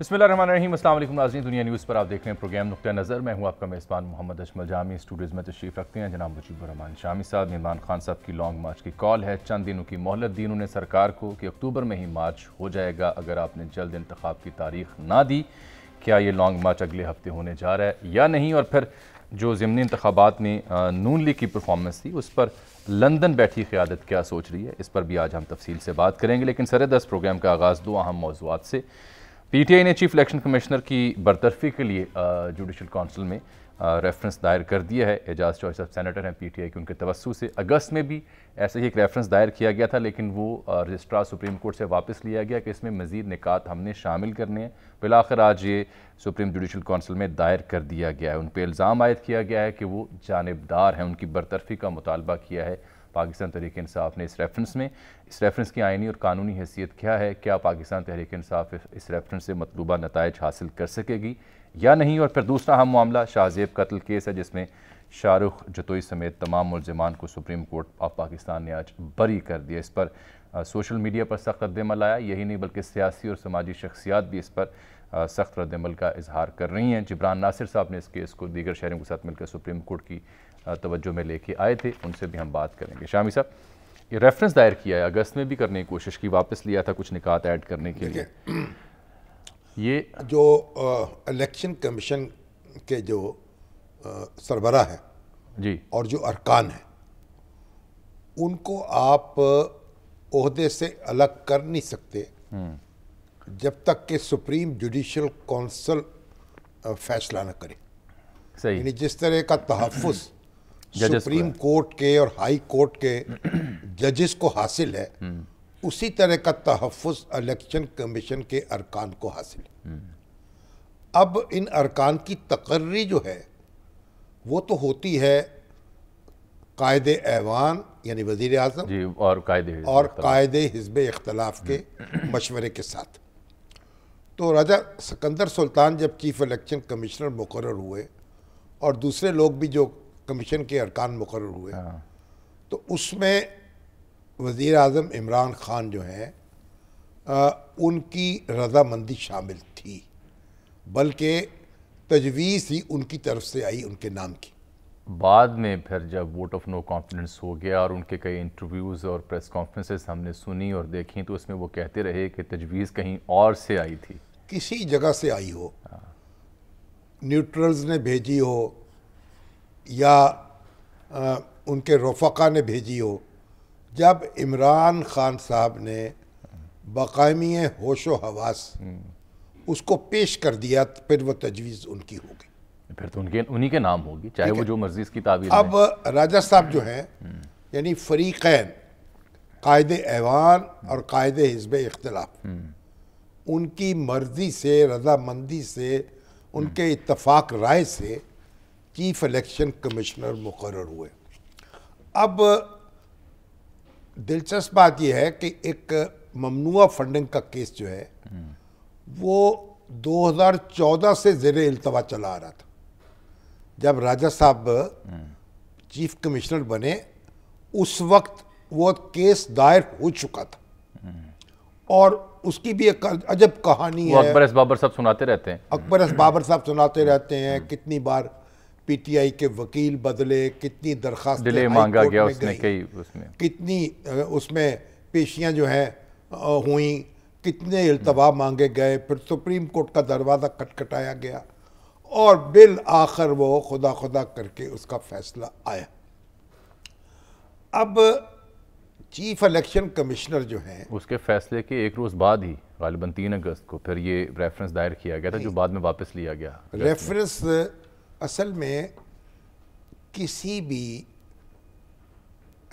बसमीम अल्लाम नाजीन दुनिया न्यूज़ पर आप देख रहे हैं प्रोग्राम नुक़ नज़र मैं हूँ आपका मेज़बान मोहम्मद अजमल जामी स्टूडियोज़ में तशरीफ़ रखते हैं जनाब मुजीबरहमान शामी साहब इमरान खान साहब की लॉन्ग मार्च की कॉल है चंद दिनों की मोहलत दी उन्होंने सरकार को कि अक्टूबर में ही मार्च हो जाएगा अगर आपने जल्द इंतबाब की तारीख ना दी क्या ये लॉन्ग मार्च अगले हफ्ते होने जा रहा है या नहीं और फिर जो ज़मनी इंतबात में नून लीग की परफॉर्मेंस थी उस पर लंदन बैठी क़्यादत क्या सोच रही है इस पर भी आज हम तफसील से बात करेंगे लेकिन सर दस प्रोग्राम का आगाज़ दो अहम मौजूद से पीटीआई ने चीफ इलेक्शन कमिश्नर की बरतरफी के लिए जुडिशल काउंसिल में रेफरेंस दायर कर दिया है एजाज चॉइस ऑफ सेनेटर हैं पीटीआई के उनके तवसु से अगस्त में भी ऐसे ही एक रेफरेंस दायर किया गया था लेकिन वो रजिस्ट्रार सुप्रीम कोर्ट से वापस लिया गया कि इसमें मजीद निकात हमने शामिल करने हैं बिलाखिर आज ये सुप्रीम जुडिशल काउंसिल में दायर कर दिया गया है उन पर इल्ज़ाम आयद किया गया है कि वो जानबदार हैं उनकी बरतरफी का मुतालबा किया है पाकिस्तान तहरीक इसाफ ने इस रेफरेंस में इस रेफरेंस की आइनी और कानूनी हैसियत क्या है क्या पाकिस्तान तहरीक इसाफ इस रेफरेंस से मतलूबा नतज हासिल कर सकेगी या नहीं और फिर दूसरा अहम मामला शाहजेब कत्ल केस है जिसमें शाहरुख जतोई समेत तमाम मुलजमान को सुप्रीम कोर्ट ऑफ पाकिस्तान ने आज बरी कर दिया इस पर आ, सोशल मीडिया पर सख्त रद्दमल आया यही नहीं बल्कि सियासी और समाजी शख्सियात भी इस पर सख्त रद्दमल का इजहार कर रही हैं जबरान नासिर साहब ने इस केस को दीगर शहरों के साथ मिलकर सुप्रीम कोर्ट की तवज्जो में लेके आए थे उनसे भी हम बात करेंगे शामी साहब ये रेफरेंस दायर किया है अगस्त में भी करने की कोशिश की वापस लिया था कुछ निकात ऐड करने के लिए ये जो इलेक्शन कमीशन के जो सरबरा है जी और जो अरकान है उनको आप आपदे से अलग कर नहीं सकते हम्म। जब तक कि सुप्रीम जुडिशल काउंसिल फैसला न करे सही यानी जिस तरह का तहफ़ सुप्रीम कोर्ट के और हाई कोर्ट के जजेस को हासिल है उसी तरह का तहफ़ इलेक्शन कमीशन के अरकान को हासिल है अब इन अरकान की तकर्री जो है वो तो होती है कायद ऐवान यानी वजीर अजम और कायदे और कायदे हिजब इख्तलाफ के मशवरे के साथ तो राजा सिकंदर सुल्तान जब चीफ इलेक्शन कमिश्नर मुकर हुए और दूसरे लोग भी जो कमीशन के अरकान मुकर हुए हाँ। तो उसमें वजीर अजम इमरान ख़ान जो हैं उनकी रजामंदी शामिल थी बल्कि तजवीज़ ही उनकी तरफ से आई उनके नाम की बाद में फिर जब वोट ऑफ नो कॉन्फिडेंस हो गया और उनके कई इंटरव्यूज़ और प्रेस कॉन्फ्रेंसेस हमने सुनी और देखी तो उसमें वो कहते रहे कि तजवीज़ कहीं और से आई थी किसी जगह से आई हो हाँ। न्यूट्रल्स ने भेजी हो या आ, उनके रफ़ा ने भेजी हो जब इमरान ख़ान साहब ने बाकायमी होशो हवास हम्म। उसको पेश कर दिया फिर वह तजवीज़ उनकी होगी फिर तो उनके उन्हीं के नाम होगी चाहे वो जो मर्जी की ताबीर अब राजा साहब जो हैं हम्म। यानी फरीकैन कायद ऐवान और कायद हिजब इख्तलाफ हम्म। उनकी मर्जी से रजामंदी से उनके इतफाक राय से चीफ इलेक्शन कमिश्नर मुकर हुए अब दिलचस्प बात यह है कि एक ममनुआ फंडिंग का केस जो है वो 2014 से जेर अल्तवा चला आ रहा था जब राजा साहब चीफ कमिश्नर बने उस वक्त वो केस दायर हो चुका था और उसकी भी एक अजब कहानी है अकबर बाबर साहब सुनाते रहते हैं अकबर बाबर साहब सुनाते रहते हैं कितनी बार पीटीआई के वकील बदले कितनी दरखास्त डिले मांगा गया उसने कई उसमें कितनी उसमें पेशियां जो हैं हुई कितने अल्तवा मांगे गए फिर सुप्रीम कोर्ट का दरवाज़ा खटखटाया गया और बिल आखिर वो खुदा खुदा करके उसका फैसला आया अब चीफ इलेक्शन कमिश्नर जो हैं उसके फैसले के एक रोज़ बाद ही गालिबा तीन अगस्त को फिर ये रेफरेंस दायर किया गया था जो बाद में वापस लिया गया रेफरेंस असल में किसी भी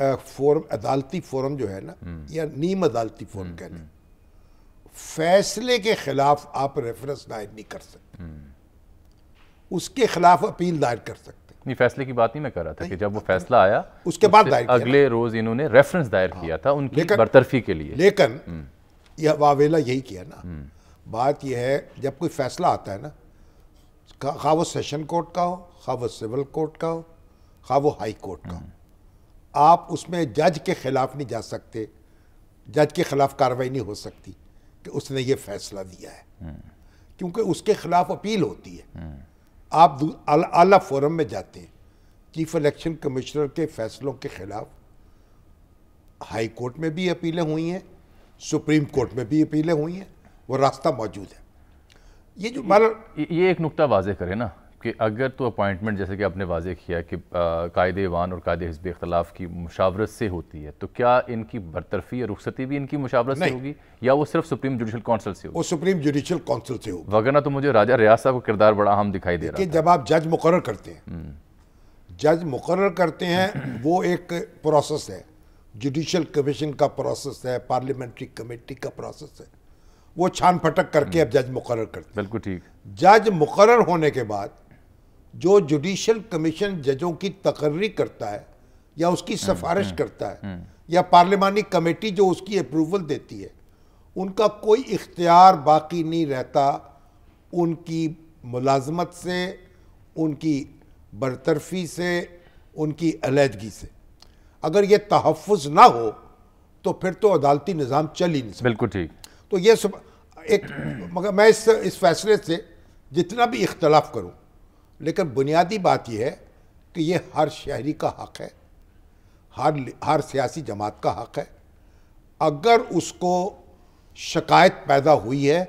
फोरम अदालती फोरम जो है ना हम्म। या नीम अदालती फोरम हम्म, कह लें हम्म। फैसले के खिलाफ आप रेफरेंस दायर नहीं कर सकते उसके खिलाफ अपील दायर कर सकते नहीं फैसले की बात नहीं मैं कर रहा था कि जब वो फैसला आया उसके बाद दायर अगले रोज इन्होंने रेफरेंस दायर हाँ, किया था उनकी बरतरफी के लिए लेकिन यह वावेला यही किया ना बात यह है जब कोई फैसला आता है ना खा वो सेशन कोर्ट का हो खा वो सिविल कोर्ट का हो खा वो हाई कोर्ट का हो हम्म। आप उसमें जज के ख़िलाफ़ नहीं जा सकते जज के ख़िलाफ़ कार्रवाई नहीं हो सकती कि उसने ये फैसला दिया है हम्म। क्योंकि उसके ख़िलाफ़ अपील होती है हम्म। आप आला फोरम में जाते हैं चीफ इलेक्शन कमिश्नर के फैसलों के ख़िलाफ़ हाई कोर्ट में भी अपीलें हुई हैं सुप्रीम कोर्ट में भी अपीलें हुई हैं वो रास्ता मौजूद है ये जो मतलब ये, ये एक नुकता वाजे करें ना कि अगर तो अपॉइंटमेंट जैसे कि आपने वाजे किया कि कायदे ईवान और कायदे हिजब इख्तलाफ की मुशावरत से होती है तो क्या इनकी बरतरफी या रुखसती भी इनकी मुशावरत से होगी या वो सिर्फ सुप्रीम जुडिशल काउंसिल से होगी वो सुप्रीम जुडिशल काउंसिल से होगी वगरना तो मुझे राजा रियाज साहब का किरदार बड़ा अहम दिखाई दे रहा है जब आप जज मुकर करते हैं हम्म। जज मुकर करते हैं वो एक प्रोसेस है जुडिशल कमीशन का प्रोसेस है पार्लियामेंट्री कमेटी का प्रोसेस है वो छान फटक करके अब हम्म। जज मुकर करते बिल्कुल ठीक जज मुकर होने के बाद जो जुडिशल कमीशन जजों की तकर्री करता है या उसकी हम्म, सिफारिश हम्म, करता है या पार्लियामानी कमेटी जो उसकी अप्रूवल देती है उनका कोई इख्तियार बाकी नहीं रहता उनकी मुलाजमत से उनकी बरतरफी से उनकी अलीहदगी से अगर ये तहफ़ ना हो तो फिर तो अदालती निज़ाम चल ही नहीं बिल्कुल ठीक तो ये सब एक मगर मैं इस इस फैसले से जितना भी इख्तलाफ करूं लेकिन बुनियादी बात यह है कि ये हर शहरी का हक है हर हर सियासी जमात का हक है अगर उसको शिकायत पैदा हुई है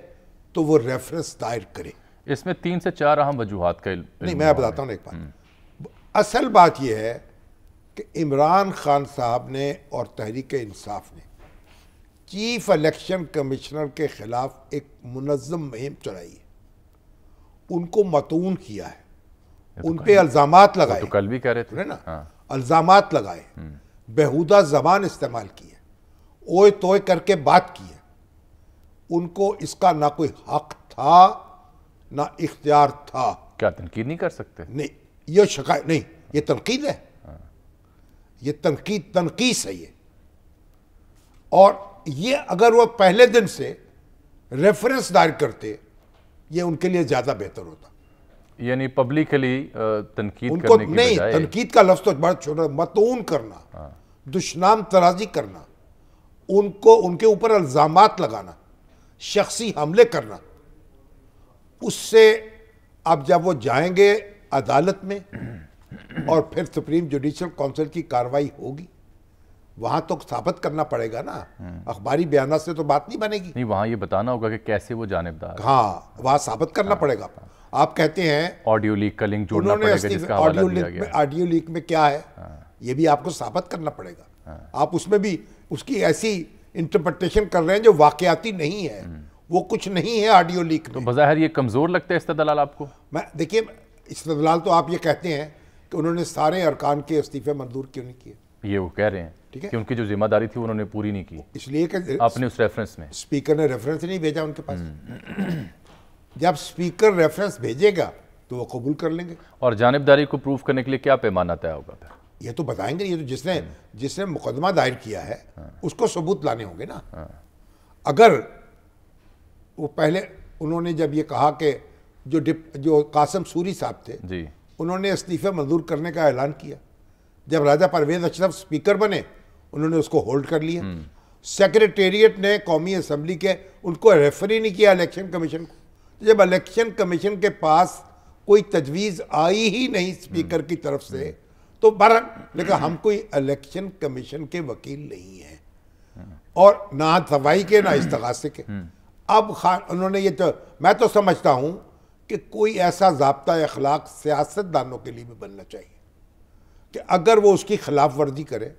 तो वो रेफरेंस दायर करे इसमें तीन से चार अहम वजूहत का नहीं मैं बताता हूँ एक बात हम्म। असल बात यह है कि इमरान खान साहब ने और तहरीक इंसाफ ने चीफ इलेक्शन कमिश्नर के ख़िलाफ़ एक मुनज़म मुहिम चलाई है उनको मतून किया है उन पर अल्ज़ाम लगाए तो कल भी कह रहे थे ना हाँ। अल्ज़ाम लगाए हम्म। बेहुदा जबान इस्तेमाल की है ओए तोए करके बात की है उनको इसका ना कोई हक था ना इख्तियार था क्या तनकीद नहीं कर सकते नहीं ये शिकायत नहीं ये तनकीद है हाँ। ये तनकीद तनकीस है ये और ये अगर वो पहले दिन से रेफरेंस दायर करते ये उनके लिए ज़्यादा बेहतर होता यानी पब्लिकली तनकीद उनको करने की नहीं तनकीद का लफ्ज़ तो बड़ा छोटा मतून करना हाँ। दुश्नाम तराजी करना उनको उनके ऊपर अल्ज़ाम लगाना शख्सी हमले करना उससे अब जब वो जाएंगे अदालत में और फिर सुप्रीम जुडिशल काउंसिल की कार्रवाई होगी वहाँ तो साबित करना पड़ेगा ना हम्म। अखबारी बयान से तो बात नहीं बनेगी नहीं वहाँ ये बताना होगा कि कैसे वो जानबदार हाँ वहाँ साबित करना हाँ, पड़ेगा हाँ, आप कहते हैं ऑडियो लीक का लिंक जोड़ना पड़ेगा ऑडियो लीक में ऑडियो लीक में क्या है हाँ। ये भी आपको साबित करना पड़ेगा हाँ। आप उसमें भी उसकी ऐसी इंटरप्रटेशन कर रहे हैं जो वाकयाती नहीं है हम्म। वो कुछ नहीं है ऑडियो लीक तो बजहर ये कमज़ोर लगता है इस्तलाल आपको मैं देखिए इस्तलाल तो आप ये कहते हैं कि उन्होंने सारे अरकान के इस्तीफे मंजूर क्यों नहीं किए ये वो कह रहे हैं ठीक है कि उनकी जो जिम्मेदारी थी उन्होंने पूरी नहीं की इसलिए आपने उस रेफरेंस में स्पीकर ने रेफरेंस नहीं भेजा उनके पास हम्म। जब स्पीकर रेफरेंस भेजेगा तो वो कबूल कर लेंगे और जानबदारी को प्रूफ करने के लिए क्या पैमाना तय होगा फिर ये तो बताएंगे ये तो जिसने हम्म। जिसने मुकदमा दायर किया है हाँ। उसको सबूत लाने होंगे ना हाँ। अगर वो पहले उन्होंने जब ये कहा कि जो डिप जो कासम सूरी साहब थे जी उन्होंने इस्तीफे मंजूर करने का ऐलान किया जब राजा परवेज अशरफ स्पीकर बने उन्होंने उसको होल्ड कर लिया सेक्रेटेरिएट हम्म। ने कौमी असम्बली के उनको रेफर ही नहीं किया इलेक्शन कमीशन को जब इलेक्शन कमीशन के पास कोई तजवीज़ आई ही नहीं स्पीकर हम्म। की तरफ से तो बार लेकिन हम कोई इलेक्शन कमीशन के वकील नहीं हैं हम्म। और ना सवाई के ना इस्तगासे के अब खान उन्होंने ये तो मैं तो समझता हूँ कि कोई ऐसा जबता अखलाक सियासतदानों के लिए भी बनना चाहिए कि अगर वो उसकी खिलाफ वर्जी करे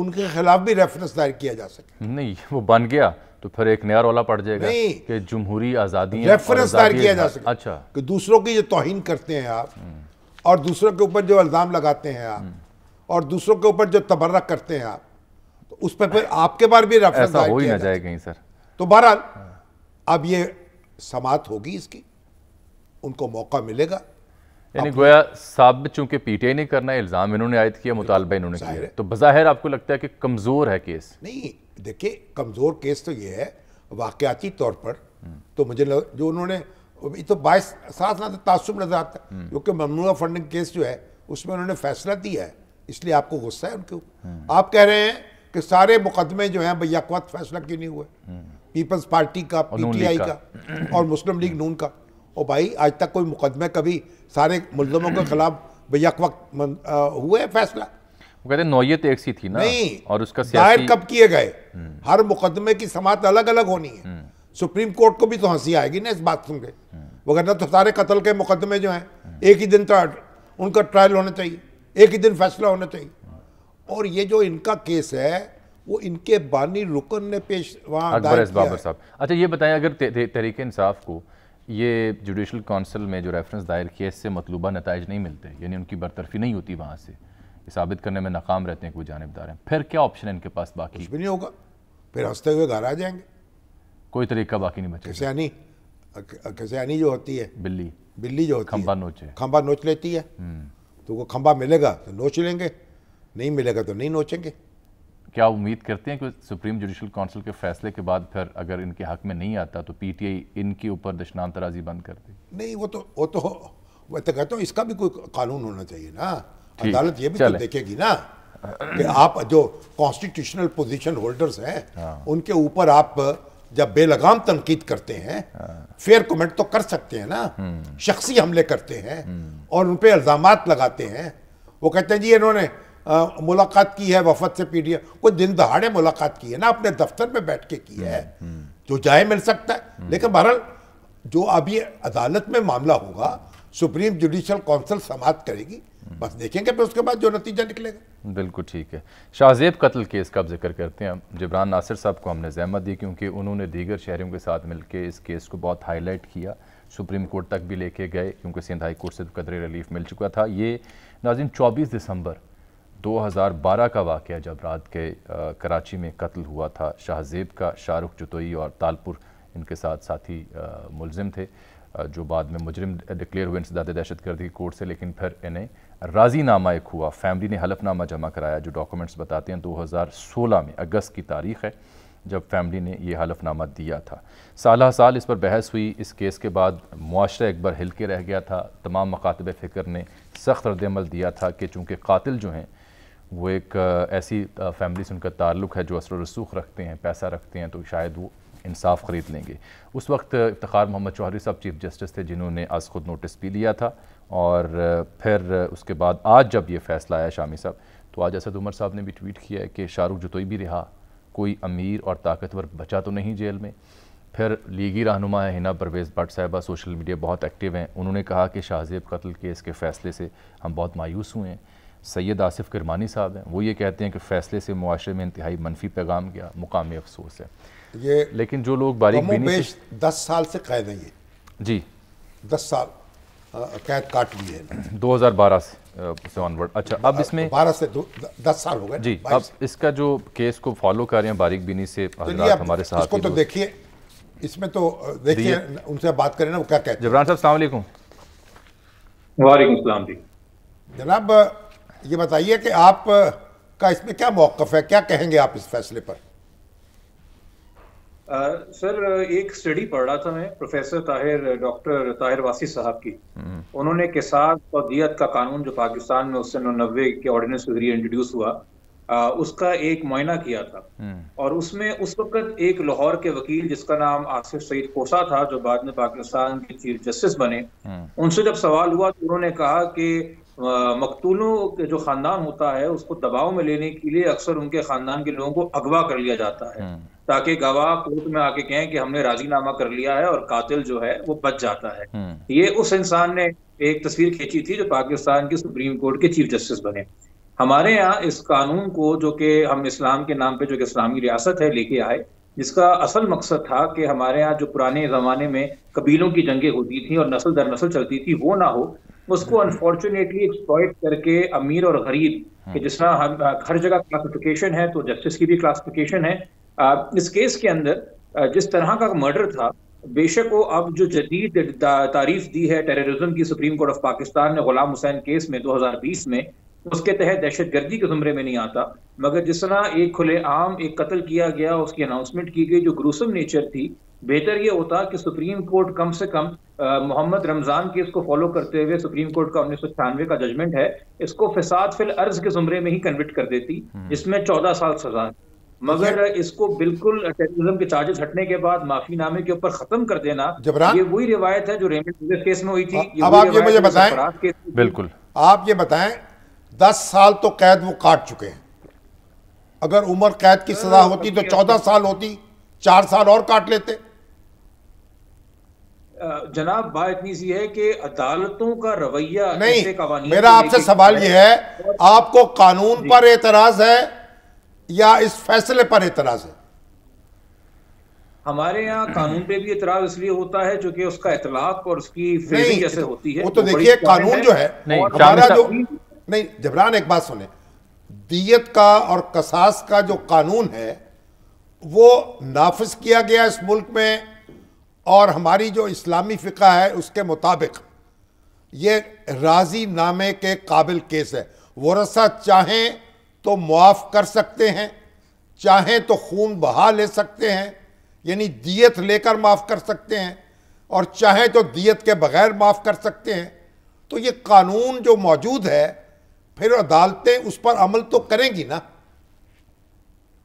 उनके खिलाफ भी रेफरेंस दायर किया जा सके नहीं वो बन गया तो फिर एक नया रोला पड़ जाएगा कि जमहूरी आज़ादी रेफरेंस दायर किया जा सके अच्छा कि दूसरों की जो तोहिन करते हैं आप और दूसरों के ऊपर जो इल्ज़ाम लगाते हैं आप और दूसरों के ऊपर जो तबर्रा करते हैं आप तो उस पर फिर आपके बार भी रेफरेंस हो ही ना जाए कहीं सर तो बहरहाल अब ये समात होगी इसकी उनको मौका मिलेगा यानी गोया साहब चूंकि पीटीआई नहीं करना है इल्ज़ाम इन्होंने आयद किया मुतालबा इन्होंने किया तो बज़ाहिर आपको लगता है कि कमज़ोर है केस नहीं देखिए कमज़ोर केस तो यह है वाकयाती तौर पर तो मुझे लग, जो उन्होंने ये तो बाईस साथ ना तासुब नजर आता है हम्म। क्योंकि ममनूआ फंडिंग केस जो है उसमें उन्होंने फैसला दिया है इसलिए आपको गुस्सा है उनके ऊपर हम्म। आप कह रहे हैं कि सारे मुकदमे जो हैं बैकवत फैसला क्यों नहीं हुए हम्म। पीपल्स पार्टी का पीटीआई का और मुस्लिम लीग नून का और भाई आज तक कोई मुकदमे कभी सारे मुलजमों के खिलाफ बैक वक्त हुए फैसला वो कहते नौयत एक सी थी ना नहीं और उसका दायर कब किए गए हम्म। हर मुकदमे की समात अलग अलग होनी है हम्म। सुप्रीम कोर्ट को भी तो हंसी आएगी ना इस बात सुन के वो हम्म। वगरना तो सारे कत्ल के मुकदमे जो हैं एक ही दिन तो उनका ट्रायल होना चाहिए एक ही दिन फैसला होना चाहिए और ये जो इनका केस है वो इनके बानी रुकन ने पेश वहाँ अच्छा ये बताएं अगर तहरीक इंसाफ को ये जुडिशल काउंसिल में जो रेफरेंस दायर किया इससे मतलूबा नतज नहीं मिलते यानी उनकी बरतरफी नहीं होती वहाँ से साबित करने में नाकाम रहते हैं कोई जानबदार हैं फिर क्या ऑप्शन है इनके पास बाकी कुछ भी नहीं होगा फिर हंसते हुए घर आ जाएंगे कोई तरीका बाकी नहीं बचा खिसयानी खिसयानी जो होती है बिल्ली बिल्ली जो होती खंबा खंबा नोचे खंबा नोच लेती है हम्म। तो वो खंबा मिलेगा तो नोच लेंगे नहीं मिलेगा तो नहीं नोचेंगे क्या उम्मीद करते हैं कि सुप्रीम जुडिशल काउंसिल के फैसले के बाद फिर अगर इनके हक में नहीं आता तो पीटीआई इनके ऊपर दशनाम तराजी बंद कर दे नहीं वो तो वो तो मैं तो कहता हूँ इसका भी कोई कानून होना चाहिए ना अदालत ये भी तो देखेगी ना कि आप जो कॉन्स्टिट्यूशनल पोजिशन होल्डर्स हैं हाँ। उनके ऊपर आप जब बेलगाम तनकीद करते हैं हाँ। फेयर कमेंट तो कर सकते हैं ना हम्म। शख्सी हमले करते हैं हम्म। और उन पर इल्ज़ाम लगाते हैं वो कहते हैं जी इन्होंने आ, मुलाकात की है वफद से पीडीएफ कोई दिन दहाड़े मुलाकात की है ना अपने दफ्तर में बैठ के की है हम्म, जो जाए मिल सकता है हम्म। लेकिन बहरहाल जो अभी अदालत में मामला होगा सुप्रीम जुडिशल काउंसिल समाप्त करेगी हम्म। बस देखेंगे फिर उसके बाद जो नतीजा निकलेगा बिल्कुल ठीक है शाहजेब कत्ल केस का जिक्र करते हैं जिब्रान नासिर साहब को हमने जहमत दी क्योंकि उन्होंने दीगर शहरों के साथ मिलकर इस केस को बहुत हाईलाइट किया सुप्रीम कोर्ट तक भी लेके गए क्योंकि सिंध हाई कोर्ट से तो कदर रिलीफ मिल चुका था ये नाजिन 24 दिसंबर 2012 का वाक़ जब रात के आ, कराची में कत्ल हुआ था शाहजेब का शाहरुख जतोई और तालपुर इनके साथ साथी मुलजिम थे आ, जो बाद में मुजरिम डिक्लेयर हुए इंसदाद दहशत गर्दी कोर्ट से लेकिन फिर इन्हें राजीनामा एक हुआ फैमिली ने हलफनामा जमा कराया जो डॉक्यूमेंट्स बताते हैं 2016 में अगस्त की तारीख है जब फैमिली ने यह हलफनामा दिया था साल साल इस पर बहस हुई इस केस के बाद मुआरा एक बार हिल के रह गया था तमाम मकातब फ़िक्र ने सख्त रद्दमल दिया था कि चूँकि कतिल जो हैं वो एक ऐसी फैमिली से उनका ताल्लुक है जो असर रसूख रखते हैं पैसा रखते हैं तो शायद वो इंसाफ ख़रीद लेंगे उस वक्त इफ्तार मोहम्मद चौहरी साहब चीफ जस्टिस थे जिन्होंने आज खुद नोटिस भी लिया था और फिर उसके बाद आज जब ये फैसला आया शामी साहब तो आज असद उमर साहब ने भी ट्वीट किया है कि शाहरुख जतोई भी रिहा कोई अमीर और ताकतवर बचा तो नहीं जेल में फिर लीगी रहनुमा है हिना परवेज़ भट्ट साहिबा सोशल मीडिया बहुत एक्टिव हैं उन्होंने कहा कि शाहजेब कत्ल केस के फ़ैसले से हम बहुत मायूस हुए हैं सैयद आसिफ किरमानी साहब हैं वो ये कहते हैं कि फ़ैसले से मुआरे में इंतहाई मनफी पैगाम गया मुकामी अफसोस है ये लेकिन जो लोग बारीक बीनी से दस साल से कैद हैं ये जी दस साल कैद काट ली है दो हज़ार बारह से ऑनवर्ड अच्छा अब इसमें बारह से दो, दस साल हो गए जी अब इसका जो केस को फॉलो कर रहे हैं बारीक बीनी से तो हमारे साथ इसको तो देखिए इसमें तो देखिए उनसे बात करें ना वो क्या कहते हैं जबरान साहब सलाम वालेकुम वालेकुम सलाम जी जनाब ये बताइए कि आप का इसमें क्या मौकफ है क्या कहेंगे आप इस फैसले पर सर uh, एक स्टडी पढ़ रहा था मैं प्रोफेसर ताहिर डॉक्टर ताहिर वासी साहब की हम्म। उन्होंने किसान और दियत का कानून जो पाकिस्तान में उससे नब्बे के ऑर्डिनेंस के जरिए इंट्रोड्यूस हुआ आ, उसका एक मुआयना किया था हम्म। और उसमें उस वक्त एक लाहौर के वकील जिसका नाम आसिफ सईद कोसा था जो बाद में पाकिस्तान के चीफ जस्टिस बने हम्म। उनसे जब सवाल हुआ तो उन्होंने कहा कि मकतूलों के जो खानदान होता है उसको दबाव में लेने के लिए अक्सर उनके खानदान के लोगों को अगवा कर लिया जाता है हम्म। ताकि गवाह कोर्ट में आके कहें कि हमने राजीनामा कर लिया है और कातिल जो है वो बच जाता है हम्म। ये उस इंसान ने एक तस्वीर खींची थी जो पाकिस्तान की सुप्रीम कोर्ट के चीफ जस्टिस बने हमारे यहाँ इस कानून को जो कि हम इस्लाम के नाम पे जो कि इस्लामी रियासत है लेके आए जिसका असल मकसद था कि हमारे यहाँ जो पुराने ज़माने में कबीलों की जंगें होती थी और नस्ल दर नस्ल चलती थी वो ना हो उसको अनफॉर्चुनेटली हम्म। एक्सप्लॉयट करके अमीर और गरीब कि हम्म। जिस तरह हम हर जगह क्लासिफिकेशन है तो जस्टिस की भी क्लासिफिकेशन है इस केस के अंदर जिस तरह का मर्डर था बेशक वो अब जो जदीद तारीफ दी है टेररिज्म की सुप्रीम कोर्ट ऑफ पाकिस्तान ने गुलाम हुसैन केस में 2020 में उसके तहत दहशत गर्दी के जुमरे में नहीं आता मगर जिस तरह एक खुलेआम एक कत्ल किया गया उसकी अनाउंसमेंट की गई जो ग्रूसम नेचर थी बेहतर ये होता कि सुप्रीम कोर्ट कम से कम मोहम्मद रमज़ान केस को फॉलो करते हुए सुप्रीम कोर्ट का उन्नीस सौ छियानवे का जजमेंट है इसको फिसाद फिल अर्ज के जुमरे में ही कन्विट कर देती हम्म। जिसमें चौदह साल सजा मगर इसको बिल्कुल टेररिज्म के चार्जेस हटने के बाद माफीनामे के ऊपर खत्म कर देना ये वही रिवायत है जो रेमंड केस में हुई थी अब आप ये मुझे बताएं बिल्कुल आप ये बताएं दस साल तो कैद वो काट चुके हैं अगर उम्र कैद की सजा होती तो चौदह साल होती चार साल और काट लेते जनाब बात इतनी सी है कि अदालतों का रवैया नहीं मेरा आपसे सवाल यह है आपको कानून पर एतराज है या इस फैसले पर एतराज है हमारे यहाँ कानून पे भी एतराज इसलिए होता है क्योंकि उसका इतलाक और उसकी जैसे होती है वो तो देखिए कानून जो है हमारा जो नहीं जबरान एक बात सुने दियत का और कसास का जो कानून है वो नाफज किया गया इस मुल्क में और हमारी जो इस्लामी फ़िका है उसके मुताबिक ये राजी नामे के काबिल केस है वरसा चाहें तो मुआफ़ कर सकते हैं चाहें तो खून बहा ले सकते हैं यानी दियत लेकर माफ़ कर सकते हैं और चाहें तो दियत के बग़ैर माफ़ कर सकते हैं तो ये कानून जो मौजूद है फिर अदालतें उस पर अमल तो करेंगी ना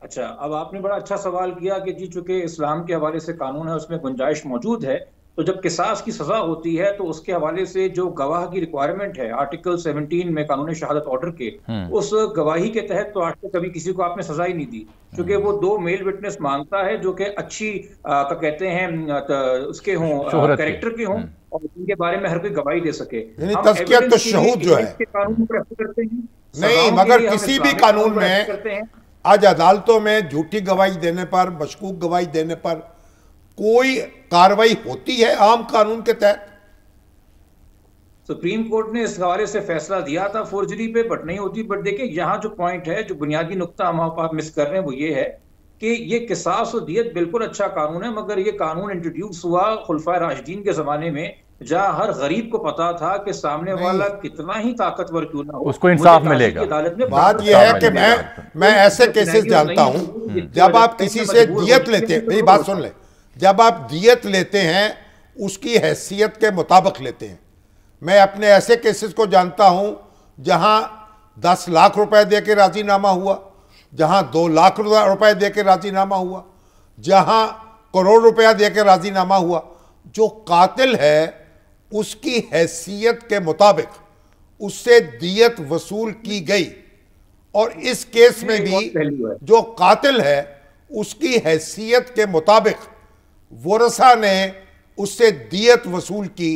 अच्छा अब आपने बड़ा अच्छा सवाल किया कि जी चूंकि इस्लाम के हवाले से कानून है उसमें गुंजाइश मौजूद है तो जब किसास की सजा होती है तो उसके हवाले से जो गवाह की रिक्वायरमेंट है आर्टिकल 17 में कानून शहादत ऑर्डर के हम्म। उस गवाही के तहत तो आज तक कभी किसी को आपने सजा ही नहीं दी क्योंकि वो दो मेल विटनेस मांगता है जो कि अच्छी आ, कहते हैं तो उसके हों कैरेक्टर के, हों हम्म। और उनके बारे में हर कोई गवाही दे सके कानून करते नहीं मगर किसी भी कानून में आज अदालतों में झूठी गवाही देने पर मशकूक गवाही देने पर कोई कार्रवाई होती है आम कानून के तहत सुप्रीम कोर्ट ने इस हवाले से फैसला दिया था फोर्जरी पे बट नहीं होती बट देखिए यहाँ जो पॉइंट है जो बुनियादी नुकता हम आप मिस कर रहे हैं वो ये है कि ये किसास और दियत बिल्कुल अच्छा कानून है मगर ये कानून इंट्रोड्यूस हुआ खुलफा राजदीन के जमाने में जहाँ हर गरीब को पता था कि सामने वाला कितना ही ताकतवर क्यों ना हो उसको इंसाफ मिलेगा अदालत में बात यह है कि मैं मैं ऐसे केसेस तो जानता हूँ हम्म। जब आप किसी से दियत लेते हैं तो मेरी बात सुन ले जब आप दियत लेते हैं उसकी हैसियत के मुताबिक लेते हैं मैं अपने ऐसे केसेस को जानता हूं जहां दस लाख रुपए दे के राजीनामा हुआ जहां दो लाख रुपए दे के राजीनामा हुआ जहां करोड़ रुपया दे के राजीनामा हुआ जो कातिल है उसकी हैसियत के मुताबिक उससे दियत वसूल की गई और इस केस में भी जो कातिल है उसकी हैसियत के मुताबिक वोरसा ने उससे दियत वसूल की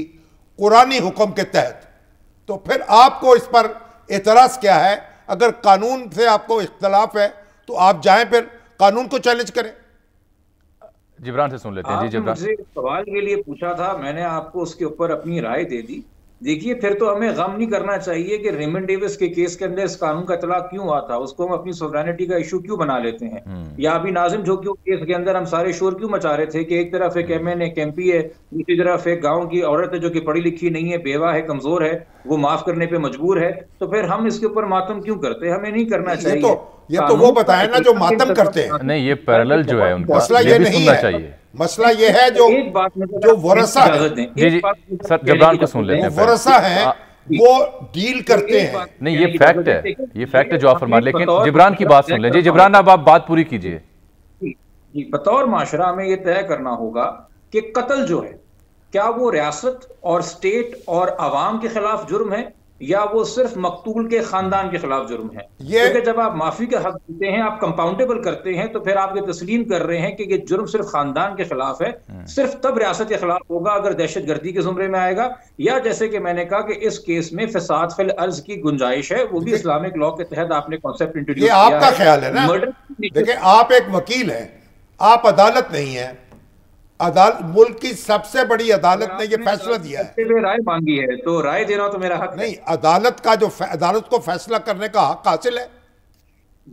कुरानी हुक्म के तहत तो फिर आपको इस पर एतराज़ क्या है अगर कानून से आपको इख्तलाफ है तो आप जाएं फिर कानून को चैलेंज करें जिब्रान से सुन लेते हैं जी जिब्रान सवाल के लिए पूछा था मैंने आपको उसके ऊपर अपनी राय दे दी देखिए फिर तो हमें गम नहीं करना चाहिए कि रेमन डेविस के केस के अंदर इस कानून का इतलाक क्यों आता उसको हम अपनी सोवरानिटी का इशू क्यों बना लेते हैं हम्म। या अभी नाजिम क्यों केस के अंदर हम सारे शोर क्यों मचा रहे थे कि एक तरफ एक एम एन है एम पी है दूसरी तरफ एक गाँव की औरत है जो कि पढ़ी लिखी नहीं है बेवा है कमजोर है वो माफ करने पे मजबूर है तो फिर हम इसके ऊपर मातम क्यों करते हमें नहीं करना ये चाहिए तो ये तो वो बताए ना जो मातम करते हैं नहीं ये पैरेलल जो है उनका मसला ये, ये नहीं है चाहिए मसला ये है जो एक बात जो वरसा जी जी सर जबरान को सुन लेते हैं वरसा है हाँ। वो डील करते हैं नहीं ये फैक्ट है ये फैक्ट है जो आप फरमा लेकिन जिब्रान की बात सुन लें जी जिब्रान अब आप बात पूरी कीजिए बतौर माशरा हमें ये तय करना होगा कि कत्ल जो है क्या वो रियासत और स्टेट और आवाम के खिलाफ जुर्म है या वो सिर्फ मकतूल के खानदान के खिलाफ जुर्म है क्योंकि जब आप माफी का हक देते हैं आप कंपाउंडेबल करते हैं तो फिर आप ये तस्लीम कर रहे हैं कि ये जुर्म सिर्फ खानदान के खिलाफ है हम्म। सिर्फ तब रियासत के खिलाफ होगा अगर दहशत गर्दी के जुमरे में आएगा या जैसे कि मैंने कहा कि इस केस में फसाद फिल अर्ज की गुंजाइश है वो भी इस्लामिक लॉ के तहत आपने कॉन्सेप्ट इंट्रोड्यूस आपका ख्याल है मर्डर आप एक वकील है आप अदालत नहीं है अदालत मुल्क की सबसे बड़ी अदालत ने यह फैसला दिया है राय मांगी है तो राय देना तो मेरा हक नहीं अदालत का जो अदालत को फैसला करने का हक हासिल है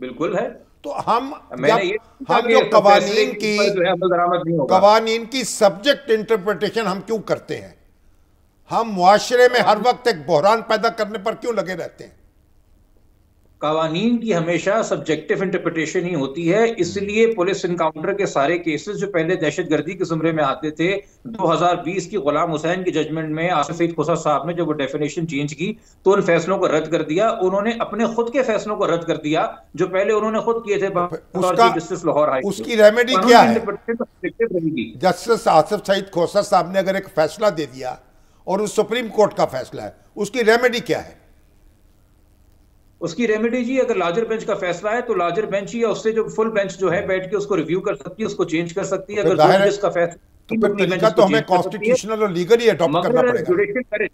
बिल्कुल है तो हम हम जो कवानीन की कवानीन की सब्जेक्ट इंटरप्रिटेशन हम क्यों करते हैं हम मुआरे में हर हाँ। वक्त एक बहरान पैदा करने पर क्यों लगे रहते हैं कवानीन की हमेशा सब्जेक्टिव इंटरप्रिटेशन ही होती है इसलिए पुलिस इनकाउंटर के सारे केसेस जो पहले दहशत गर्दी के जुमरे में आते थे 2020 की गुलाम हुसैन के जजमेंट में आसिफ सईद खोसा साहब ने जब वो डेफिनेशन चेंज की तो उन फैसलों को रद्द कर दिया उन्होंने अपने खुद के फैसलों को रद्द कर दिया जो पहले उन्होंने खुद किए थे जस्टिस लाहौर आए उसकी रेमेडी क्या जस्टिस तो आसिफ सईद खोसा साहब ने अगर एक फैसला दे दिया और उस सुप्रीम कोर्ट का फैसला है उसकी रेमेडी क्या है उसकी रेमेडी जी अगर लार्जर बेंच का फैसला है तो लार्जर बेंच ही उससे जो फुल बेंच जो है बैठ के उसको रिव्यू कर सकती है उसको चेंज कर सकती है तो अगर का फैसला तो, तो हमें कॉन्स्टिट्यूशनल और लीगली करना पड़ेगा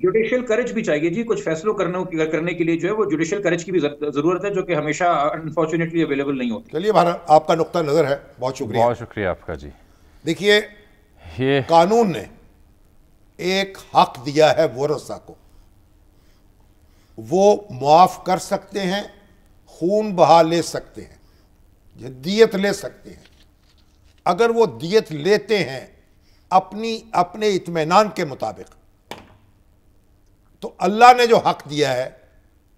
जुडिशियल करेज भी चाहिए जी कुछ फैसलों करने करने के लिए जो है वो जुडिशियल करेज की भी जरूरत है जो कि हमेशा अनफॉर्चुनेटली अवेलेबल नहीं होती चलिए भारत आपका नुकता नजर है बहुत शुक्रिया बहुत शुक्रिया आपका जी देखिए ये कानून ने एक हक दिया है वोरसा को वो मुआफ कर सकते हैं खून बहा ले सकते हैं दियत ले सकते हैं अगर वो दियत लेते हैं अपनी अपने इतमान के मुताबिक तो अल्लाह ने जो हक दिया है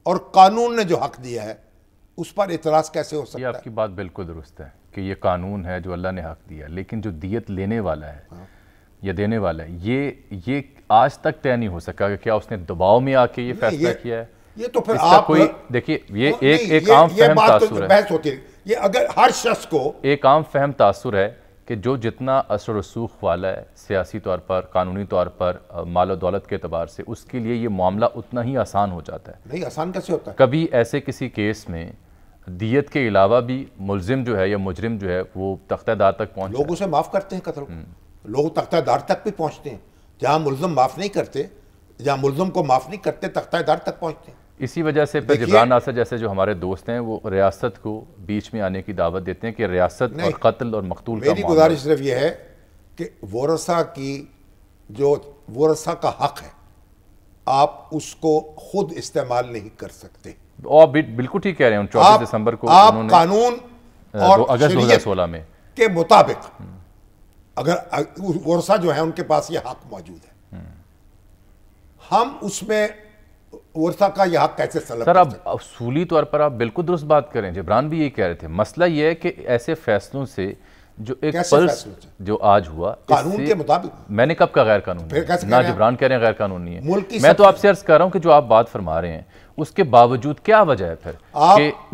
और कानून ने जो हक दिया है उस पर इतराज कैसे हो सकता है आपकी बात बिल्कुल दुरुस्त है कि ये कानून है जो अल्लाह ने हक दिया लेकिन जो दियत लेने वाला है हाँ। या देने वाला है ये ये आज तक तय नहीं हो सका क्या उसने दबाव में आके ये फैसला किया है ये तो फिर आप कोई देखिए ये तो एक एक आम फहम तो तासुर है होती है ये अगर हर शख्स को एक आम फहम तासुर है कि जो जितना असर रसूख वाला है सियासी तौर पर कानूनी तौर पर माल दौलत के अतबार से उसके लिए ये मामला उतना ही आसान हो जाता है नहीं आसान कैसे होता है कभी ऐसे किसी केस में दियत के अलावा भी मुलजिम जो है या मुजरिम जो है वो तख्तेदार तक पहुँच लोग उसे माफ़ करते हैं कतल लोग तख्ता दार तक भी पहुँचते हैं जहाँ मुलम माफ़ नहीं करते जहाँ मुलम को माफ़ नहीं करते तख्ता दार तक पहुँचते हैं इसी वजह से फिर जिब्रान जैसे जो हमारे दोस्त हैं वो रियासत को बीच में आने की दावत देते हैं कि रियासत और कत्ल और मकतूल मेरी गुजारिश सिर्फ ये है कि वरसा की जो वरसा का हक है आप उसको खुद इस्तेमाल नहीं कर सकते आप बिल्कुल ठीक कह रहे हैं चौबीस दिसंबर को आप कानून और अगस्त दो हजार सोलह में के मुताबिक हम्म। अगर वर्षा जो है उनके पास ये हक मौजूद है हम उसमें वर्षा का यह हक कैसे सर अब असूली तौर पर आप बिल्कुल दुरुस्त बात करें जबरान भी ये कह रहे थे मसला ये है कि ऐसे फैसलों से जो एक पल्स जो आज हुआ कानून के मुताबिक मैंने कब का गैर कानून ना जबरान कह रहे हैं गैर कानूनी है मैं तो आपसे अर्ज कर रहा हूँ कि जो आप बात फरमा रहे हैं उसके बावजूद क्या वजह है फिर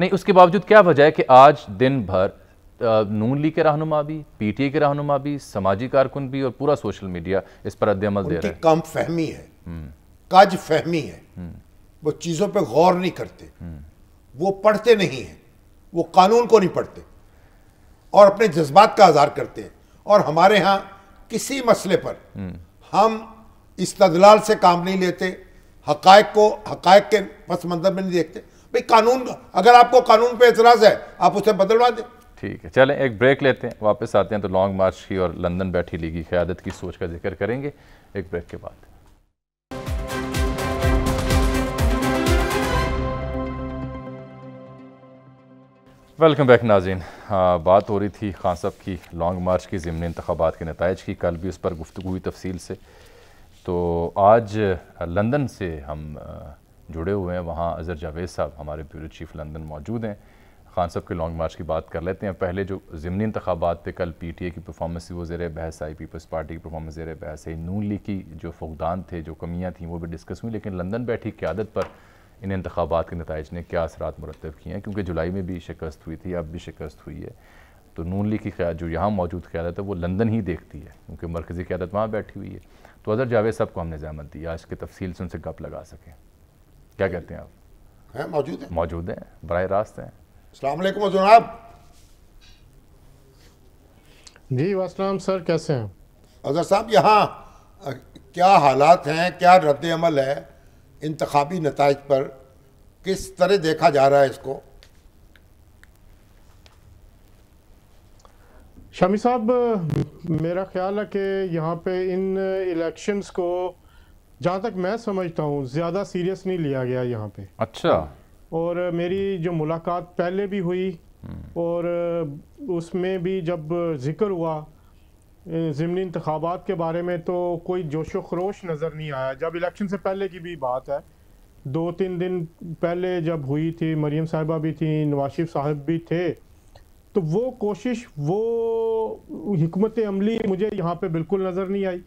नहीं उसके बावजूद क्या वजह है कि आज दिन भर नून लीग के रहनुमा भी पीटीए के रहनुमा भी समाजी कारकुन भी और पूरा सोशल मीडिया इस पर रद्दमल दे रहे हैं कम फहमी है हम्म। काज फहमी है हम्म। वो चीज़ों पर गौर नहीं करते हम्म। वो पढ़ते नहीं हैं वो कानून को नहीं पढ़ते और अपने जज्बात का आज़ार करते हैं और हमारे यहाँ किसी मसले पर हम इस्तदलाल से काम नहीं लेते हकायक को हकायक के पस मंजर में नहीं देखते भाई कानून अगर आपको कानून पे एतराज़ है आप उसे बदलवा दें ठीक है चलें एक ब्रेक लेते हैं वापस आते हैं तो लॉन्ग मार्च की और लंदन बैठी लीगी क़्यादत की सोच का जिक्र करेंगे एक ब्रेक के बाद वेलकम बैक नाजीन बात हो रही थी खान साहब की लॉन्ग मार्च की ज़मनी इंतबात के नतज की कल भी उस पर गुफ्तु हुई तफसील से तो आज लंदन से हम जुड़े हुए हैं वहाँ अज़र जावेद साहब हमारे ब्यूरो चीफ लंदन मौजूद हैं खान साहब के लॉन्ग मार्च की बात कर लेते हैं पहले जो ज़मनी इंतबात थे कल पी टी ए की परफॉर्मेंस थी वो ज़ेर बहस आई पीपल्स पार्टी की परफॉर्मेंस ज़ेर बहस आई नून लीग की जो फुकदान थे जो कमियाँ थी वो भी डिस्कस हुई लेकिन लंदन बैठी क्यादत पर इन इंतबात के नतज ने क्या असरात मरतब किए हैं क्योंकि जुलाई में भी शिकस्त हुई थी अब भी शिकस्त हुई है तो नून लीग की जो यहाँ मौजूद क्यादत है वो लंदन ही देखती है क्योंकि मरकज़ी क्यादत वहाँ बैठी हुई है तो अजहर जावेद साहब को हमने जहमत दी आज की तफसील से उनसे गप लगा सकें क्या कहते हैं आप हैं मौजूद हैं मौजूद हैं बर रास्त हैं अलैक्म जनाब जी वसलाम सर कैसे हैं अजहर साहब यहाँ क्या हालात हैं क्या रद्द अमल है इंतबी नतज पर किस तरह देखा जा रहा है इसको शमी साहब मेरा ख्याल है कि यहाँ पे इन इलेक्शंस को जहाँ तक मैं समझता हूँ ज़्यादा सीरियस नहीं लिया गया यहाँ पे अच्छा और मेरी जो मुलाकात पहले भी हुई और उसमें भी जब जिक्र हुआ ज़मनी इंतबात के बारे में तो कोई जोश खरोश नज़र नहीं आया जब इलेक्शन से पहले की भी बात है दो तीन दिन पहले जब हुई थी मरीम साहिबा भी थी नवाशिफ़ साहब भी थे तो वो कोशिश वो हमत अमली मुझे यहाँ पे बिल्कुल नज़र नहीं आई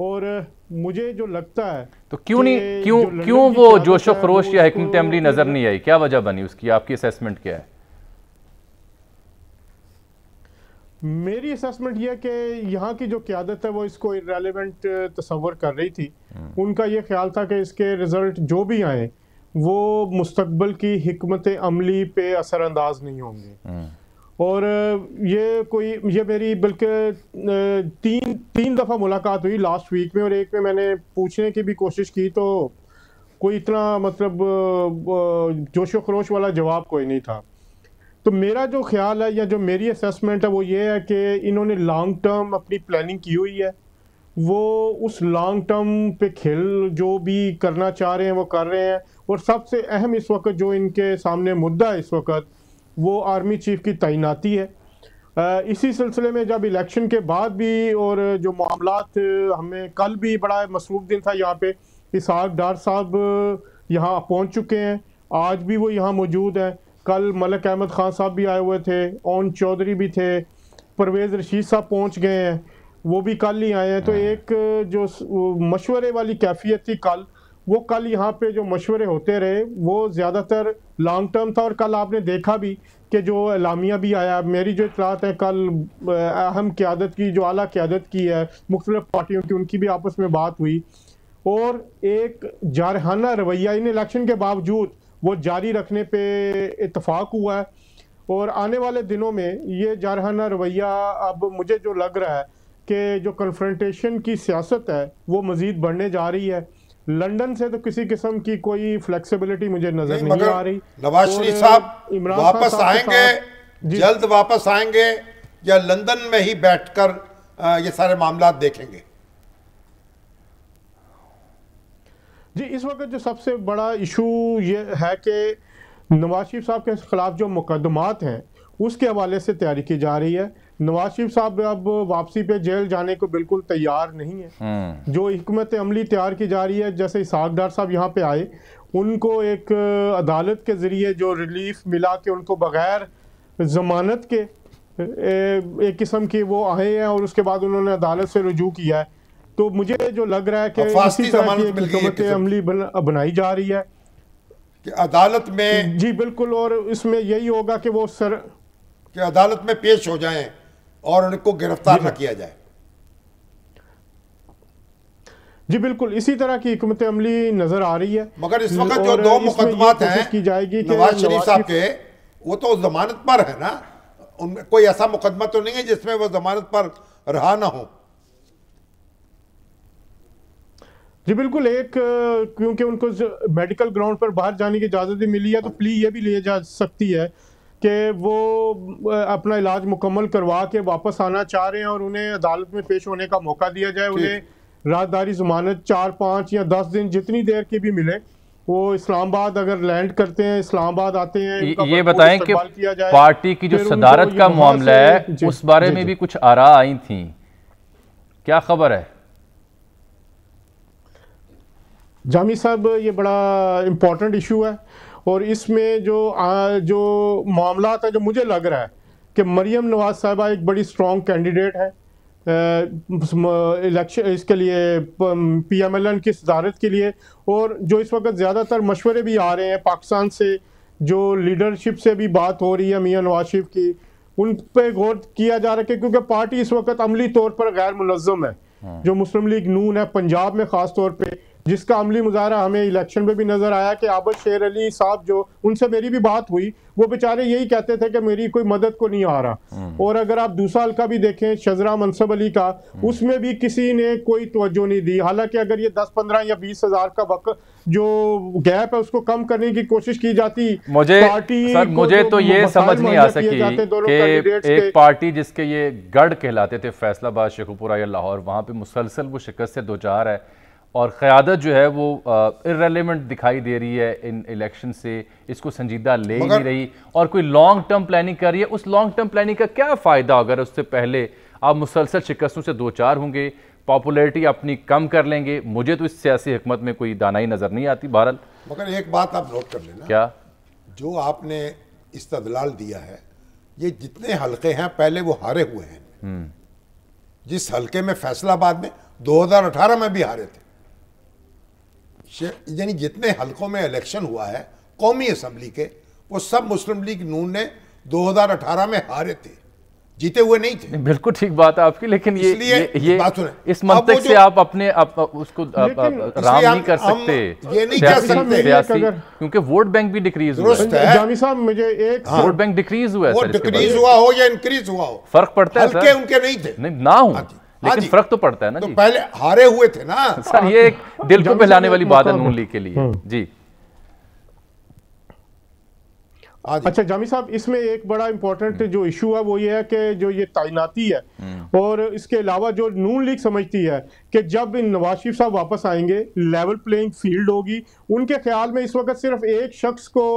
और मुझे जो लगता है तो क्यों नहीं क्यों क्यों वो जोशो खरोश या हमत अमली नज़र नहीं आई क्या वजह बनी उसकी आपकी असेसमेंट क्या है मेरी असेसमेंट यह कि यहाँ की जो क्यादत है वो इसको इरेलीवेंट तस्वर कर रही थी हम्म। उनका यह ख्याल था कि इसके रिज़ल्ट जो भी आए वो मुस्तबल की हमत अमली पे असरअंदाज नहीं होंगे हम्म। और ये कोई ये मेरी बल्कि तीन तीन दफ़ा मुलाकात हुई लास्ट वीक में और एक में मैंने पूछने की भी कोशिश की तो कोई इतना मतलब जोश खरोश वाला जवाब कोई नहीं था तो मेरा जो ख्याल है या जो मेरी असेसमेंट है वो ये है कि इन्होंने लॉन्ग टर्म अपनी प्लानिंग की हुई है वो उस लॉन्ग टर्म पे खेल जो भी करना चाह रहे हैं वो कर रहे हैं और सबसे अहम इस वक्त जो इनके सामने मुद्दा है इस वक्त वो आर्मी चीफ की तैनाती है इसी सिलसिले में जब इलेक्शन के बाद भी और जो मामला हमें कल भी बड़ा मसरूफ दिन था यहाँ पे इसहाक डार साहब यहाँ पहुँच चुके हैं आज भी वो यहाँ मौजूद हैं कल मलक अहमद ख़ान साहब भी आए हुए थे ओन चौधरी भी थे परवेज़ रशीद साहब पहुँच गए हैं वो भी कल ही आए हैं तो हाँ। एक जो मशवरे वाली कैफियत थी कल वो कल यहाँ पे जो मशवरे होते रहे वो ज़्यादातर लॉन्ग टर्म था और कल आपने देखा भी कि जो अलामिया भी आया मेरी जो इतलात है कल अहम क्यादत की जो अला क्यादत की है मुख्तलिफ पार्टियों की उनकी भी आपस में बात हुई और एक जारहाना रवैया इन इलेक्शन के बावजूद वो जारी रखने पर इतफाक़ हुआ है और आने वाले दिनों में ये जारहाना रवैया अब मुझे जो लग रहा है कि जो कन्फ्रेंटेशन की सियासत है वो मज़ीद बढ़ने जा रही है लंदन से तो किसी किस्म की कोई फ्लेक्सिबिलिटी मुझे नजर नहीं, नहीं आ रही नवाज शरीफ साहब वापस आएंगे जल्द वापस आएंगे या लंदन में ही बैठकर ये सारे मामला देखेंगे जी इस वक्त जो सबसे बड़ा इशू ये है कि नवाज शरीफ साहब के खिलाफ जो मुकदमात हैं उसके हवाले से तैयारी की जा रही है नवाज शरीफ साहब अब वापसी पे जेल जाने को बिल्कुल तैयार नहीं है हम्म। जो हमत अमली तैयार की जा रही है जैसे इसहाक डार साहब यहाँ पे आए उनको एक अदालत के ज़रिए जो रिलीफ मिला कि उनको बग़ैर ज़मानत के एक किस्म के वो आए हैं और उसके बाद उन्होंने अदालत से रजू किया है तो मुझे जो लग रहा है कि इसी तरह की हमत अमली बनाई जा रही है अदालत में जी बिल्कुल और इसमें यही होगा कि वो सर कि अदालत में पेश हो जाएं और उनको गिरफ्तार न हाँ। किया जाए जी बिल्कुल इसी तरह की हमत अमली नजर आ रही है मगर इस वक्त जो दो मुकदमात हैं की जाएगी नवाज शरीफ साहब के वो तो जमानत पर है ना उनमें कोई ऐसा मुकदमा तो नहीं है जिसमें वो जमानत पर रहा ना हो जी बिल्कुल एक क्योंकि उनको मेडिकल ग्राउंड पर बाहर जाने की इजाज़त भी मिली है तो प्ली ये भी लिया जा सकती है कि वो अपना इलाज मुकम्मल करवा के वापस आना चाह रहे हैं और उन्हें अदालत में पेश होने का मौका दिया जाए उन्हें राजदारी जमानत चार पाँच या दस दिन जितनी देर की भी मिले वो इस्लामाबाद अगर लैंड करते हैं इस्लामाबाद आते हैं ये, ये बताएं कि पार्टी की जो सदारत का मामला है उस बारे में भी कुछ आरा आई थी क्या खबर है जामी साहब ये बड़ा इम्पोर्टेंट इशू है और इसमें जो आ, जो मामला था जो मुझे लग रहा है कि मरियम नवाज साहबा एक बड़ी स्ट्रॉन्ग कैंडिडेट है इलेक्शन इसके लिए पी एम एल एन की सदारत के लिए और जो इस वक्त ज़्यादातर मशवरे भी आ रहे हैं पाकिस्तान से जो लीडरशिप से भी बात हो रही है मियाँ नवाज शरीफ की उन पर गौर किया जा रहा है क्योंकि पार्टी इस वक्त अमली तौर पर गैर मुनज़म है हाँ। जो मुस्लिम लीग नून है पंजाब में ख़ास तौर पर जिसका अमली मुजाहरा हमें इलेक्शन में भी नज़र आया कि आबद शेर अली साहब जो उनसे मेरी भी बात हुई वो बेचारे यही कहते थे कि मेरी कोई मदद को नहीं आ रहा हम्म। और अगर आप दूसरा हल्का भी देखें शजरा मनसब अली का हम्म। उसमें भी किसी ने कोई तोज्जो नहीं दी हालांकि अगर ये दस पंद्रह या बीस हजार का वक्त जो गैप है उसको कम करने की कोशिश की जाती मुझे सर, मुझे तो ये समझ नहीं आ सकी कि एक पार्टी जिसके ये गढ़ कहलाते थे फैसलाबाद शेखुपुरा या लाहौर वहाँ पे मुसलसल वो शिकस्त से दो चार है और क़्यादत जो है वो इरेलीवेंट दिखाई दे रही है इन इलेक्शन से इसको संजीदा ले मगर... नहीं रही और कोई लॉन्ग टर्म प्लानिंग कर रही है उस लॉन्ग टर्म प्लानिंग का क्या फ़ायदा अगर उससे पहले आप मुसलसल शिकस्तों से दो चार होंगे पॉपुलरिटी अपनी कम कर लेंगे मुझे तो इस सियासी हमत में कोई दानाई नज़र नहीं आती बहरल मगर एक बात आप नोट कर लेना क्या जो आपने इस्तलाल दिया है ये जितने हल्के हैं पहले वो हारे हुए हैं हम्म। जिस हल्के में फैसलाबाद में 2018 में भी हारे थे यानी जितने हलकों में इलेक्शन हुआ है कौमी असम्बली के वो सब मुस्लिम लीग नून ने 2018 में हारे थे जीते हुए नहीं थे बिल्कुल ठीक बात है आपकी लेकिन ये ये, ये बात इस मंतक से आप अपने आप उसको आप, राम नहीं कर सकते ये नहीं कर सकते क्योंकि वोट बैंक भी डिक्रीज हुआ है जानी साहब मुझे एक हाँ। वोट बैंक डिक्रीज हुआ है डिक्रीज हुआ हो या इंक्रीज हुआ हो फर्क पड़ता है उनके नहीं थे ना हो हाँ हाँ लेकिन फर्क तो पड़ता है ना तो पहले हारे हुए थे ना सर ये एक हाँ। दिल को बहलाने वाली बात है मतलब नून लीग के लिए हम्म। हाँ जी अच्छा जामी साहब इसमें एक बड़ा इम्पोर्टेंट हम्म। जो इशू है वो ये है कि जो ये तैनाती है हम्म। और इसके अलावा जो नून लीग समझती है कि जब नवाज शरीफ साहब वापस आएंगे लेवल प्लेइंग फील्ड होगी उनके ख्याल में इस वक्त सिर्फ एक शख्स को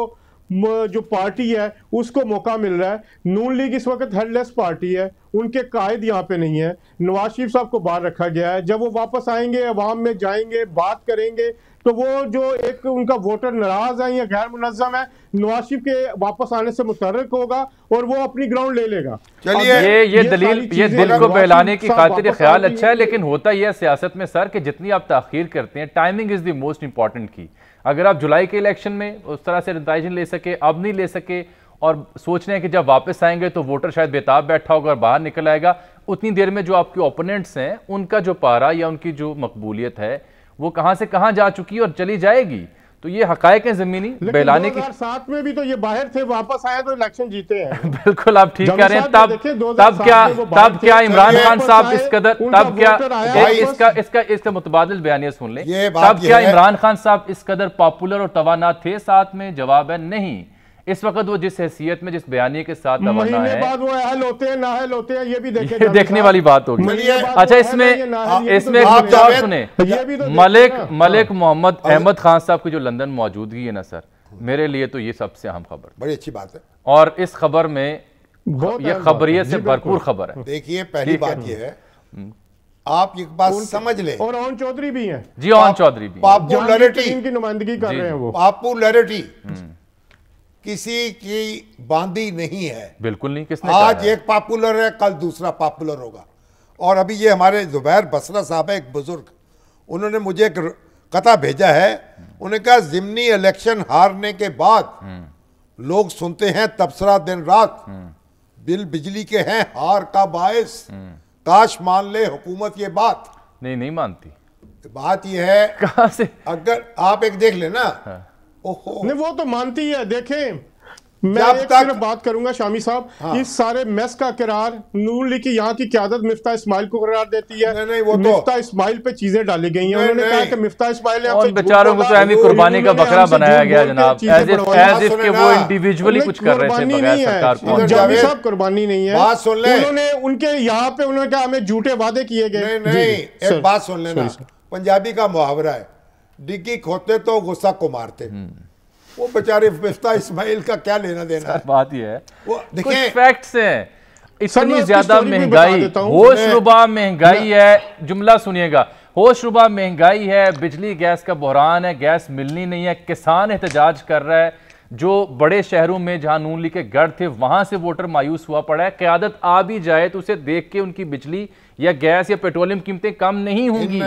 जो पार्टी है उसको मौका मिल रहा है नून लीग इस वक्त हेडलेस पार्टी है उनके कायद यहाँ पे नहीं है नवाज शरीफ साहब को बाहर रखा गया है जब वो वापस आएंगे अवाम में जाएंगे बात करेंगे तो वो जो एक उनका वोटर नाराज है या गैर मुनजम है नवाज शरीफ के वापस आने से मुतरक होगा और वो अपनी ग्राउंड ले लेगा चलिए ये ये दलील ये दिल को बहलाने की खातिर ख्याल अच्छा है लेकिन होता यह सियासत में सर कि जितनी आप तखीर करते हैं timing is the most important की अगर आप जुलाई के इलेक्शन में उस तरह से नतज ले सके अब नहीं ले सके और सोच रहे हैं कि जब वापस आएंगे तो वोटर शायद बेताब बैठा होगा और बाहर निकल आएगा उतनी देर में जो आपके ओपोनेंट्स हैं उनका जो पारा या उनकी जो मकबूलियत है वो कहाँ से कहाँ जा चुकी है और चली जाएगी तो ये हकायक है जमीनी बहलाने की साथ में भी तो ये बाहर थे वापस आए तो इलेक्शन जीते हैं बिल्कुल आप ठीक कह रहे हैं तब तब क्या तब क्या इमरान खान साहब इस कदर तब क्या इसका इसका इसका मुतबादल बयानिया सुन लें तब क्या इमरान खान साहब इस कदर पॉपुलर और तोाना थे साथ में जवाब है नहीं इस वक्त वो जिस हैसियत में जिस बयानी के साथ महीने है, बाद वो अहल होते हैं नाहल होते हैं ये भी देखे देखने वाली बात होगी अच्छा इसमें इसमें तो सुने तो मलिक मलिक मोहम्मद अहमद खान साहब की जो लंदन मौजूदगी है ना सर मेरे लिए तो ये सबसे अहम खबर बड़ी अच्छी बात है और इस खबर में ये खबरियत से भरपूर खबर है देखिए पहली बात ये है हम्म। आप एक बात समझ लें और ओन चौधरी भी हैं जी ओन चौधरी भी पॉपुलरिटी इनकी नुमाइंदगी कर रहे हैं वो पॉपुलरिटी हम्म। किसी की बांधी नहीं है बिल्कुल नहीं किसने आज एक पॉपुलर है कल दूसरा पॉपुलर होगा और अभी ये हमारे जुबैर बसरा साहब है एक बुजुर्ग उन्होंने मुझे एक कथा भेजा है उन्होंने कहा जिमनी इलेक्शन हारने के बाद लोग सुनते हैं तबसरा दिन रात बिल बिजली के हैं हार का बायस काश मान ले हुकूमत ये बात नहीं नहीं मानती बात यह है कहा से अगर आप एक देख लेना हाँ। नहीं वो तो मानती है देखें मैं एक तक... सिर्फ बात करूंगा शामी साहब हाँ। इस सारे मेस का किरार नूर ली की यहाँ की क्यादत मिफ्ता इस्माइल को करार देती है नहीं, नहीं, वो तो... मिफ्ता इस्माइल पे चीजें डाली गई हैं उन्होंने कहा कि मिफ्ता इस्माइल ने बेचारों को तो ऐसी कुर्बानी का बकरा बनाया गया जनाब वो इंडिविजुअली कुछ कर रहे हैं जामी साहब कुर्बानी नहीं है उन्होंने उनके यहाँ पे उन्होंने कहा हमें झूठे वादे किए गए बात सुन लेना पंजाबी का मुहावरा है डिक्की खोते तो गुस्सा को मारते हम्म। वो बेचारे मिफ्ता इस्माइल का क्या लेना देना है बात ये है वो देखिए फैक्ट्स हैं इतनी ज्यादा महंगाई होश रुबा महंगाई है जुमला सुनिएगा होश रुबा महंगाई है बिजली गैस का बहरान है गैस मिलनी नहीं है किसान एहतजाज कर रहा है जो बड़े शहरों में जहां नून लीग के गढ़ थे वहां से वोटर मायूस हुआ पड़ा है क्यादत आ भी जाए तो उसे देख के उनकी बिजली या गैस या पेट्रोलियम कीमतें कम नहीं होंगी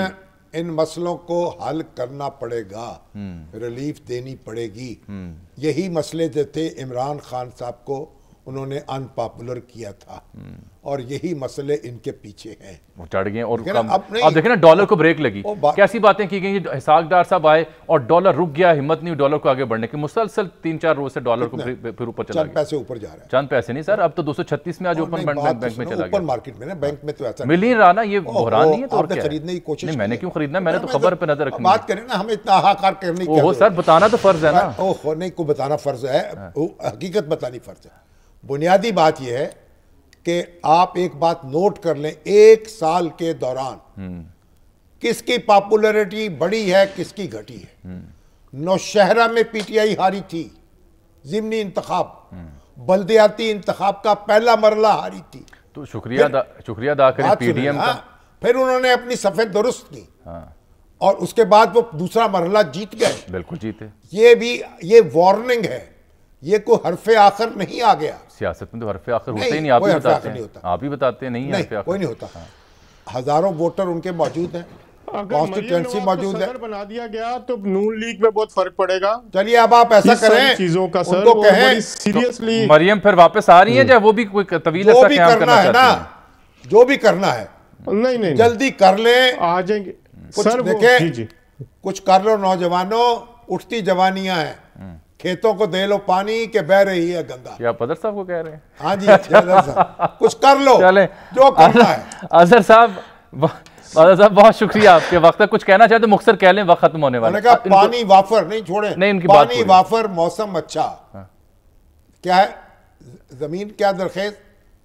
इन मसलों को हल करना पड़ेगा हम्म। रिलीफ देनी पड़ेगी हम्म। यही मसले जो थे इमरान खान साहब को उन्होंने अनपॉपुलर किया था और यही मसले इनके पीछे हैं चढ़ गए और कम अब देखें ना डॉलर को ब्रेक लगी कैसी बातें की गई इसहाकदार साहब आए और डॉलर रुक गया हिम्मत नहीं डॉलर को आगे बढ़ने की मुसलसल तीन चार रोज से डॉलर को फिर ऊपर चला चंद पैसे ऊपर जा रहा है चंद पैसे नहीं सर अब तो छत्तीस में आज ओपन बैंक में चला मार्केट में बैंक में तो ऐसा मिल नहीं रहा ना ये बहरान नहीं है तो खरीदने की कोशिश मैंने क्यों खरीदना मैंने तो खबर तो पर नजर रखी बात करें ना हमें इतना हाहाकार करने की सर बताना तो फर्ज है ना नहीं को बताना फर्ज है हाँ। हकीकत बतानी फर्ज है बुनियादी बात यह है कि आप एक बात नोट कर लें एक साल के दौरान हम्म। किसकी पॉपुलरिटी बढ़ी है किसकी घटी है हम्म। नौशहरा में पीटीआई हारी थी जिमनी इंतखब हम्म। बल्दियाती इंतखब का पहला मरला हारी थी तो शुक्रिया दा, शुक्रिया पीडीएम का हाँ, फिर उन्होंने अपनी सफ़ेद दुरुस्त की हाँ। और उसके बाद वो दूसरा मरला जीत गए बिल्कुल जीते ये भी ये वार्निंग है ये कोई हरफे आखिर नहीं आ गया सियासत में तो हरफे आखिर होते ही नहीं आप भी बताते हैं आप ही बताते नहीं, नहीं कोई नहीं होता हजारों वोटर उनके मौजूद हैं कॉन्स्टिट्यूएंसी तो मौजूद है बना दिया गया तो नून लीग में बहुत फर्क पड़ेगा चलिए अब आप ऐसा करें चीजों का सर कहें सीरियसली तो मरियम फिर वापस आ रही है जब हम्म। वो भी कोई तवील जो भी करना है ना जो भी करना है नहीं नहीं जल्दी कर ले आ जाएंगे सर देखे कुछ कर लो नौजवानों उठती जवानियां हैं हम्म। खेतों को दे लो पानी के बह रही है गंगा क्या पदर साहब को कह रहे हैं हाँ जी अच्छा, कुछ कर लो चले जो करना है अजहर साहब साहब बहुत शुक्रिया आपके वक्त कुछ कहना चाहते तो मुख्तर कह लें वक्त खत्म होने वाला कहा पानी वाफर नहीं छोड़े नहीं इनकी पानी बात वाफर मौसम अच्छा हाँ। क्या है जमीन क्या दरखेज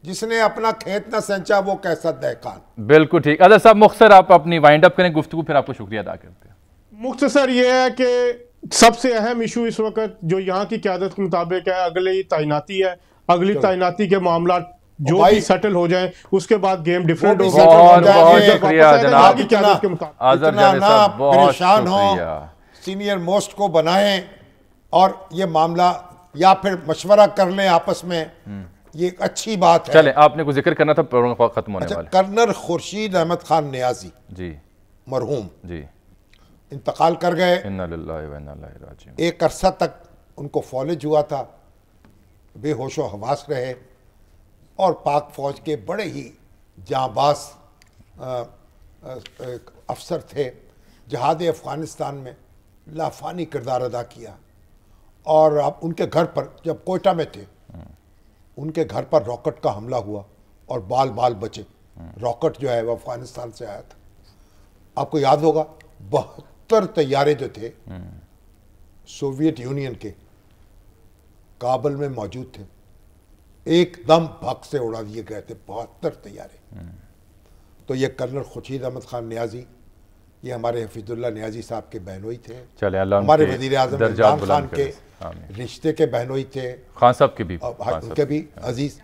जिसने अपना खेत ना सेंचा वो कैसा दहकान बिल्कुल ठीक अदर साहब मुख्तर आप अपनी वाइंड अप करें गुफ्तु फिर आपको शुक्रिया अदा करते हैं मुख्तर ये है कि सबसे अहम इशू इस वक्त जो यहाँ की क्यादत के मुताबिक है अगली तैनाती है अगली तैनाती के मामला जो भी सेटल हो जाए उसके बाद गेम डिफरेंट परेशान हो सीनियर मोस्ट को बनाएं और ये मामला या फिर मशवरा कर लें आपस में हम्म। ये अच्छी बात है चले आपने को जिक्र करना था खत्म होने अच्छा, वाले कर्नल खुर्शीद अहमद खान न्याजी जी मरहूम जी इंतकाल कर गए एक अरसा तक उनको फॉलेज हुआ था बेहोशो हवास रहे और पाक फौज के बड़े ही जाबाज अफसर थे जहाद अफ़गानिस्तान में लाफानी किरदार अदा किया और अब उनके घर पर जब कोयटा में थे उनके घर पर रॉकेट का हमला हुआ और बाल बाल बचे रॉकेट जो है वह अफ़गानिस्तान से आया था आपको याद होगा बहुत सत्तर तैयारे जो थे सोवियत यूनियन के काबल में मौजूद थे एकदम भग से उड़ा दिए गए थे बहत्तर तैयारे तो ये कर्नल खुर्शीद अहमद खान न्याजी ये हमारे हफीजुल्ला न्याजी साहब के बहनोई थे हमारे वजीर आजम इमरान खान के रिश्ते के बहनोई थे खान साहब के भी उनके भी हाँ। अजीज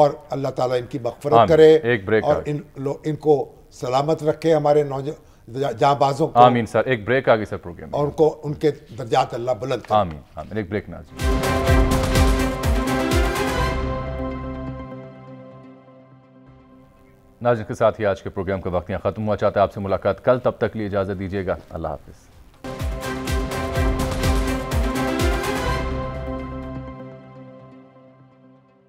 और अल्लाह ताला इनकी मगफरत करे एक ब्रेक और इन इनको सलामत रखे हमारे नौजवान जाबाजों आमीन सर एक ब्रेक आ गई सर प्रोग्राम और उनको उनके दर्जात अल्लाह बुलंद आमीन आमीन एक ब्रेक ना नाजिन के साथ ही आज के प्रोग्राम का वक्त यहाँ ख़त्म हुआ चाहता है आपसे मुलाकात कल तब तक लिए इजाज़त दीजिएगा अल्लाह हाफिज़